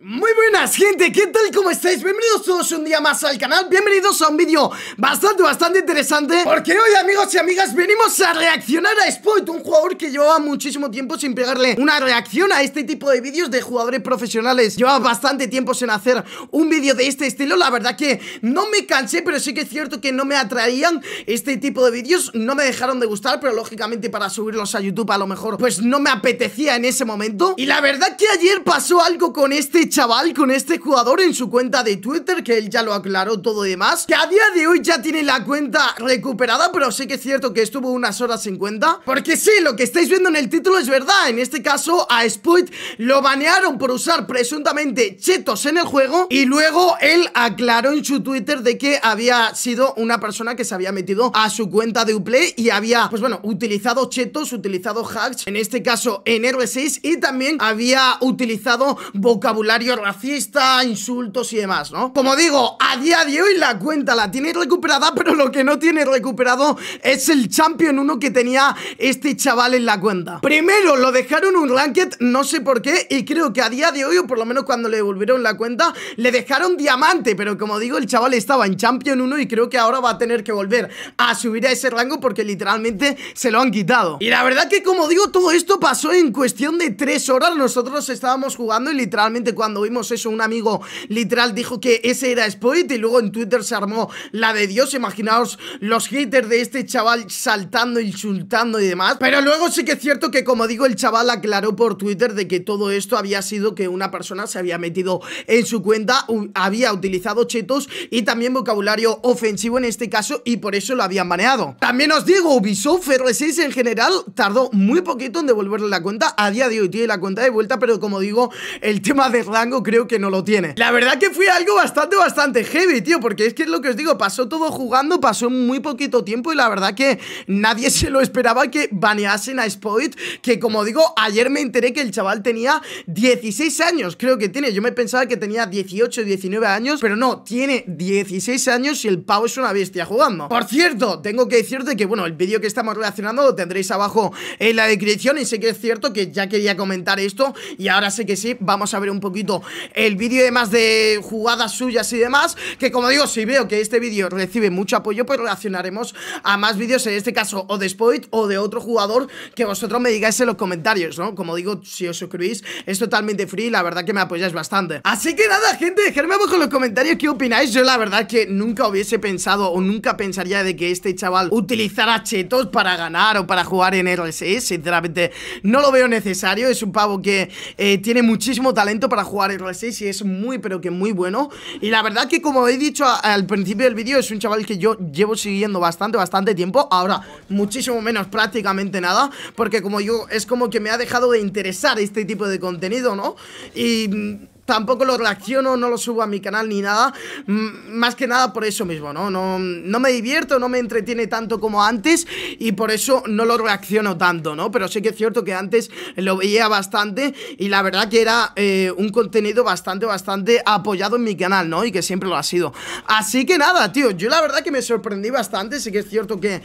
Move! buenas gente, ¿qué tal? ¿Cómo estáis? Bienvenidos todos un día más al canal Bienvenidos a un vídeo bastante, bastante interesante Porque hoy amigos y amigas venimos a reaccionar a Spoit Un jugador que llevaba muchísimo tiempo sin pegarle una reacción a este tipo de vídeos de jugadores profesionales Llevaba bastante tiempo sin hacer un vídeo de este estilo La verdad que no me cansé, pero sí que es cierto que no me atraían este tipo de vídeos No me dejaron de gustar, pero lógicamente para subirlos a YouTube a lo mejor Pues no me apetecía en ese momento Y la verdad que ayer pasó algo con este chaval con este jugador en su cuenta de Twitter, que él ya lo aclaró todo y demás. Que a día de hoy ya tiene la cuenta recuperada, pero sí que es cierto que estuvo unas horas sin cuenta. Porque sí, lo que estáis viendo en el título es verdad. En este caso, a Spoit lo banearon por usar presuntamente chetos en el juego. Y luego él aclaró en su Twitter de que había sido una persona que se había metido a su cuenta de Uplay y había, pues bueno, utilizado chetos, utilizado hacks, en este caso en R6, y también había utilizado vocabulario racional racista, insultos y demás, ¿no? Como digo, a día de hoy la cuenta la tiene recuperada, pero lo que no tiene recuperado es el Champion 1 que tenía este chaval en la cuenta. Primero lo dejaron un ranked, no sé por qué, y creo que a día de hoy, o por lo menos cuando le volvieron la cuenta, le dejaron diamante, pero como digo, el chaval estaba en Champion 1 y creo que ahora va a tener que volver a subir a ese rango porque literalmente se lo han quitado. Y la verdad que como digo, todo esto pasó en cuestión de 3 horas, nosotros estábamos jugando y literalmente cuando vimos eso, un amigo literal dijo que ese era Spoit y luego en Twitter se armó la de Dios, imaginaos los haters de este chaval saltando, insultando y demás. Pero luego sí que es cierto que como digo, el chaval aclaró por Twitter de que todo esto había sido que una persona se había metido en su cuenta, había utilizado chetos y también vocabulario ofensivo en este caso y por eso lo habían baneado. También os digo, Ubisoft R6 en general tardó muy poquito en devolverle la cuenta, a día de hoy tiene la cuenta de vuelta, pero como digo, el tema de rango creo que no lo tiene La verdad que fue algo bastante, bastante heavy, tío Porque es que es lo que os digo, pasó todo jugando Pasó muy poquito tiempo y la verdad que Nadie se lo esperaba que baneasen a Spoit Que como digo, ayer me enteré que el chaval tenía 16 años Creo que tiene, yo me pensaba que tenía 18, 19 años Pero no, tiene 16 años y el pavo es una bestia jugando Por cierto, tengo que decirte que bueno, el vídeo que estamos relacionando lo tendréis abajo en la descripción Y sé que es cierto que ya quería comentar esto Y ahora sé que sí, vamos a ver un poquito el vídeo de más de jugadas suyas y demás, que como digo, si veo que este vídeo recibe mucho apoyo, pues reaccionaremos a más vídeos, en este caso, o de Spoit o de otro jugador que vosotros me digáis en los comentarios, ¿no? Como digo, si os suscribís, es totalmente free, la verdad que me apoyáis bastante. Así que nada, gente, dejadme abajo en los comentarios qué opináis. Yo la verdad que nunca hubiese pensado o nunca pensaría de que este chaval utilizara chetos para ganar o para jugar en R6, e. sinceramente no lo veo necesario, es un pavo que eh, tiene muchísimo talento para jugar en Sí, y es muy, pero que muy bueno. Y la verdad que como he dicho al principio del vídeo, es un chaval que yo llevo siguiendo bastante, bastante tiempo. Ahora, muchísimo menos, prácticamente nada, porque como yo, es como que me ha dejado de interesar este tipo de contenido, ¿no? Y mm, tampoco lo reacciono, no lo subo a mi canal ni nada. más que nada por eso mismo, ¿no? ¿no? me divierto, no me entretiene tanto como antes y por eso no lo reacciono tanto, ¿no? Pero sí que es cierto que antes lo veía bastante y la verdad que era eh, un contenido bastante, bastante apoyado en mi canal, ¿no? Y que siempre lo ha sido. Así que nada, tío, yo la verdad que me sorprendí bastante, sí que es cierto que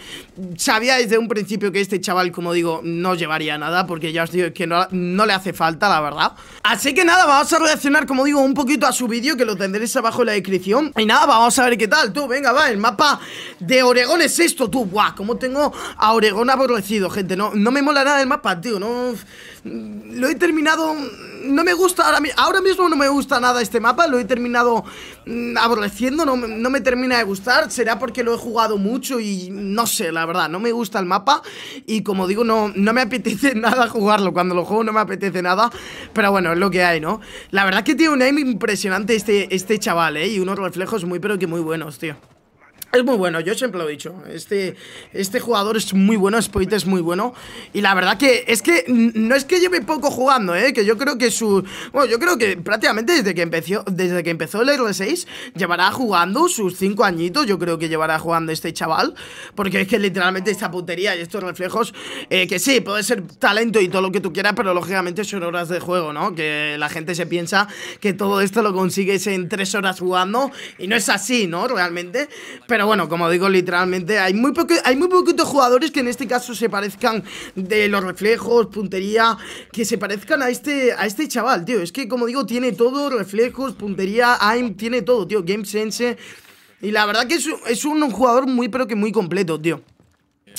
sabíais desde un principio que este chaval, como digo, no llevaría nada porque ya os digo que no, no le hace falta, la verdad. Así que nada, vamos a reaccionar como digo, un poquito a su vídeo Que lo tendréis abajo en la descripción Y nada, vamos a ver qué tal, tú, venga, va El mapa de Oregón es esto, tú Guau, como tengo a Oregón aborrecido, gente No, no me mola nada el mapa, tío No... Lo he terminado no me gusta, ahora, ahora, mismo no me gusta nada este mapa, lo he terminado mm, aborreciendo, no, me termina de gustar, será porque lo he jugado mucho y no sé, la verdad, no me gusta el mapa y como digo, no, no me apetece nada jugarlo, cuando lo juego no me apetece nada, pero bueno, es lo que hay, ¿no? La verdad que tiene un aim impresionante este, este chaval, ¿eh? Y unos reflejos muy pero que muy buenos, tío. Es muy bueno, yo siempre lo he dicho. Este, este jugador es muy bueno, Spoit es muy bueno. Y la verdad que es que no es que lleve poco jugando, ¿eh? que yo creo que su. Bueno, yo creo que prácticamente desde que empezó, desde que empezó el R6, llevará jugando sus cinco añitos. Yo creo que llevará jugando este chaval. Porque es que literalmente esta puntería y estos reflejos, eh, que sí, puede ser talento y todo lo que tú quieras, pero lógicamente son horas de juego, ¿no? Que la gente se piensa que todo esto lo consigues en tres horas jugando. Y no es así, ¿no? Realmente. Pero pero bueno, como digo, literalmente hay muy, hay muy poquitos jugadores que en este caso se parezcan de los reflejos, puntería, que se parezcan a este, a este chaval, tío. Es que, como digo, tiene todo, reflejos, puntería, aim, tiene todo, tío. Game sense. Y la verdad que es un jugador muy, pero que muy completo, tío.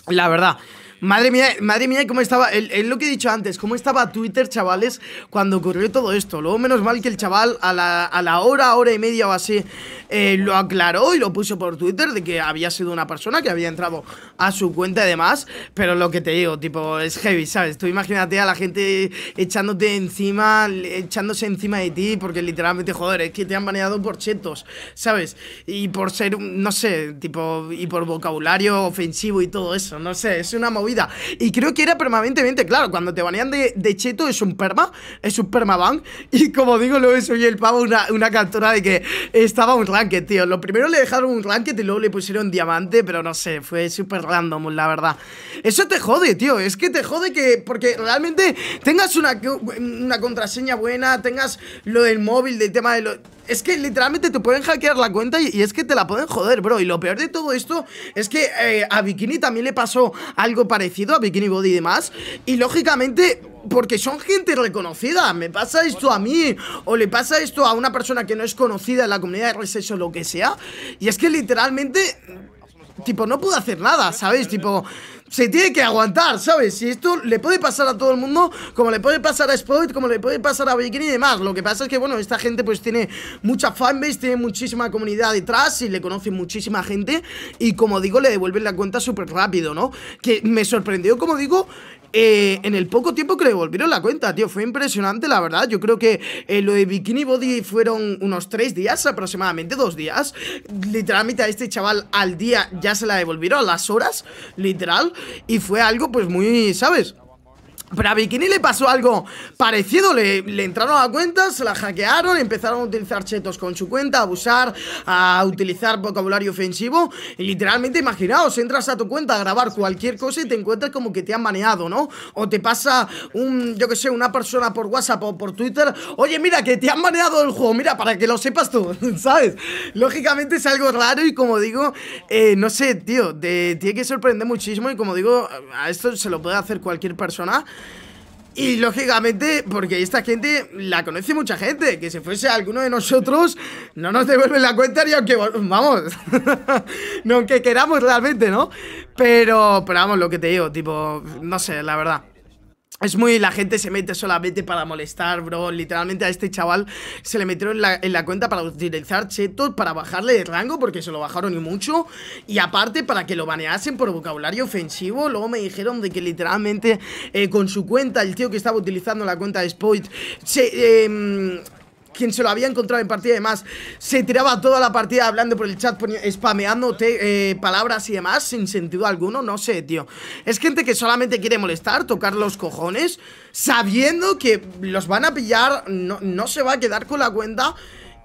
La verdad. Madre mía, madre mía, cómo estaba. Es lo que he dicho antes, cómo estaba Twitter, chavales, cuando ocurrió todo esto. Luego, menos mal que el chaval a la, a hora, hora y media o así, eh, lo aclaró y lo puso por Twitter de que había sido una persona que había entrado a su cuenta y demás. Pero lo que te digo, tipo, es heavy, ¿sabes? Tú imagínate a la gente echándote encima, echándose encima de ti, porque literalmente, joder, es que te han baneado por chetos, ¿sabes? Y por ser, no sé, tipo, y por vocabulario ofensivo y todo eso, no sé, es una movida y creo que era permanentemente, claro, cuando te banean de, cheto es un perma, es un permaban. Y como digo, luego subí el pavo una, una captura de que estaba un ranked, tío. Lo primero le dejaron un ranked y luego le pusieron diamante, pero no sé, fue súper random, la verdad. Eso te jode, tío. Es que te jode que, porque realmente tengas una, contraseña buena, tengas lo del móvil, del tema de lo... Es que literalmente te pueden hackear la cuenta y, es que te la pueden joder, bro. Y lo peor de todo esto es que eh, a Bikini también le pasó algo parecido parecido a Bikini Body y demás Y lógicamente porque son gente reconocida. Me pasa esto a mí, o le pasa esto a una persona que no es conocida en la comunidad de RSS o lo que sea. Y es que literalmente tipo, no puedo hacer nada, ¿sabes? Tipo, se tiene que aguantar, ¿sabes? Y esto le puede pasar a todo el mundo, como le puede pasar a Spoit, como le puede pasar a Viking y demás. Lo que pasa es que, bueno, esta gente pues tiene mucha fanbase, tiene muchísima comunidad detrás y le conoce muchísima gente. Y como digo, le devuelven la cuenta súper rápido, ¿no? Que me sorprendió, como digo, eh, en el poco tiempo que le devolvieron la cuenta, tío. Fue impresionante, la verdad. Yo creo que eh, lo de Bikini Body fueron unos tres días, aproximadamente dos días. Literalmente a este chaval al día ya se la devolvieron a las horas, literal. Y fue algo, pues muy, ¿sabes? Pero a Bikini le pasó algo parecido, le, entraron a la cuenta, se la hackearon, empezaron a utilizar chetos con su cuenta, a abusar, a utilizar vocabulario ofensivo. Y literalmente, imaginaos, entras a tu cuenta a grabar cualquier cosa y te encuentras como que te han baneado, ¿no? O te pasa un, yo que sé, una persona por WhatsApp o por Twitter, oye, mira, que te han baneado el juego, mira, para que lo sepas tú, ¿sabes? Lógicamente es algo raro y como digo, eh, no sé, tío, te tiene que sorprender muchísimo y como digo, a esto se lo puede hacer cualquier persona. Y lógicamente, porque esta gente la conoce mucha gente, que si fuese alguno de nosotros, no nos devuelven la cuenta ni aunque, vamos, no aunque queramos realmente, ¿no? Pero, pero vamos, lo que te digo, tipo, no sé, la verdad. Es muy, la gente se mete solamente para molestar, bro. Literalmente a este chaval se le metieron en la, cuenta para utilizar chetos, para bajarle de rango, porque se lo bajaron y mucho. Y aparte, para que lo baneasen por vocabulario ofensivo. Luego me dijeron de que literalmente eh, con su cuenta, el tío que estaba utilizando la cuenta de Spoit, se, em, quien se lo había encontrado en partida y demás, se tiraba toda la partida hablando por el chat, spameando eh, palabras y demás, sin sentido alguno, no sé, tío. Es gente que solamente quiere molestar, tocar los cojones, sabiendo que los van a pillar, no, no se va a quedar con la cuenta.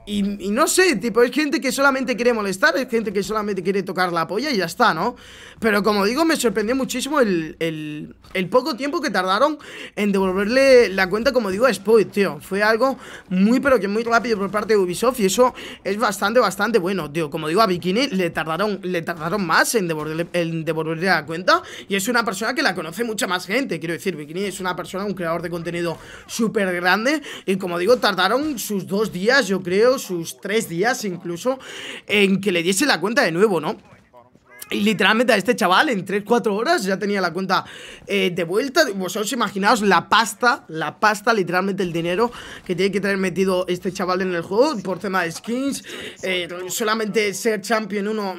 Y, no sé, tipo, es gente que solamente quiere molestar, es gente que solamente quiere tocar la polla y ya está, ¿no? Pero como digo, me sorprendió muchísimo el, poco tiempo que tardaron en devolverle la cuenta, como digo, a Spoit, tío. Fue algo muy, pero que muy rápido por parte de Ubisoft y eso es bastante, bastante bueno, tío. Como digo, a Bikini le tardaron, le tardaron más en devolverle, en devolverle la cuenta y es una persona que la conoce mucha más gente. Quiero decir, Bikini es una persona, un creador de contenido súper grande y como digo, tardaron sus dos días, yo creo, sus tres días incluso en que le diese la cuenta de nuevo, ¿no? Y literalmente a este chaval en 3-4 horas ya tenía la cuenta eh, de vuelta. Vosotros imaginaos la pasta, la pasta, literalmente el dinero que tiene que tener metido este chaval en el juego por tema de skins. Eh, solamente ser champion Uno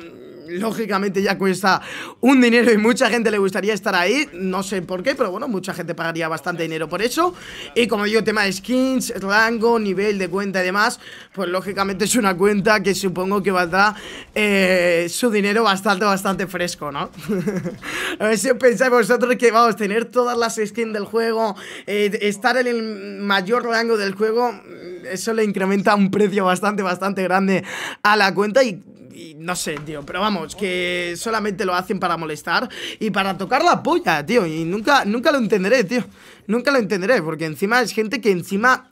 lógicamente ya cuesta un dinero y mucha gente le gustaría estar ahí, no sé por qué, pero bueno, mucha gente pagaría bastante dinero por eso. Y como digo, tema de skins, rango, nivel de cuenta y demás, pues lógicamente es una cuenta que supongo que valdrá eh, su dinero bastante, bastante fresco, ¿no? a ver si pensáis vosotros que vamos, a tener todas las skins del juego, eh, estar en el mayor rango del juego, eso le incrementa un precio bastante, bastante grande a la cuenta y no sé, tío, pero vamos, que solamente lo hacen para molestar y para tocar la polla, tío, y nunca, nunca lo entenderé, tío, nunca lo entenderé, porque encima es gente que encima,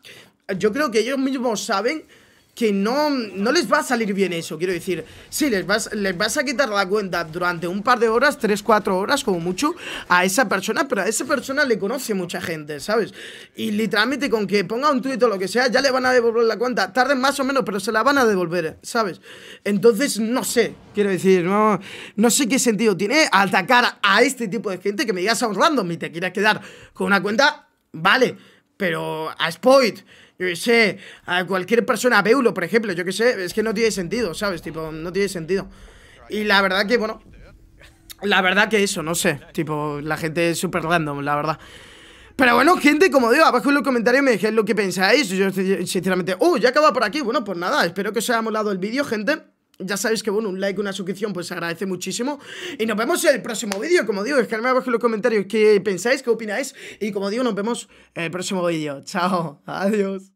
yo creo que ellos mismos saben que no, no les va a salir bien eso, quiero decir, sí, les vas, les vas a quitar la cuenta durante un par de horas, tres, cuatro horas como mucho, a esa persona, pero a esa persona le conoce mucha gente, ¿sabes? Y literalmente con que ponga un tuit o lo que sea, ya le van a devolver la cuenta, tarden más o menos, pero se la van a devolver, ¿sabes? Entonces, no sé, quiero decir, no, no sé qué sentido tiene atacar a este tipo de gente que me digas a un random y te quieras quedar con una cuenta, vale, pero a Spoit yo sé, a cualquier persona, a Beulo, por ejemplo, yo qué sé, es que no tiene sentido, ¿sabes? Tipo, no tiene sentido. Y la verdad que, bueno, la verdad que eso, no sé, tipo, la gente es súper random, la verdad. Pero bueno, gente, como digo, abajo en los comentarios me dejéis lo que pensáis. Yo, sinceramente, ¡uh! Ya acaba por aquí. Bueno, pues nada, espero que os haya molado el vídeo, gente ya sabéis que, bueno, un like, una suscripción, pues se agradece muchísimo. Y nos vemos en el próximo vídeo. Como digo, dejadme abajo en los comentarios qué pensáis, qué opináis. Y como digo, nos vemos en el próximo vídeo. Chao, adiós.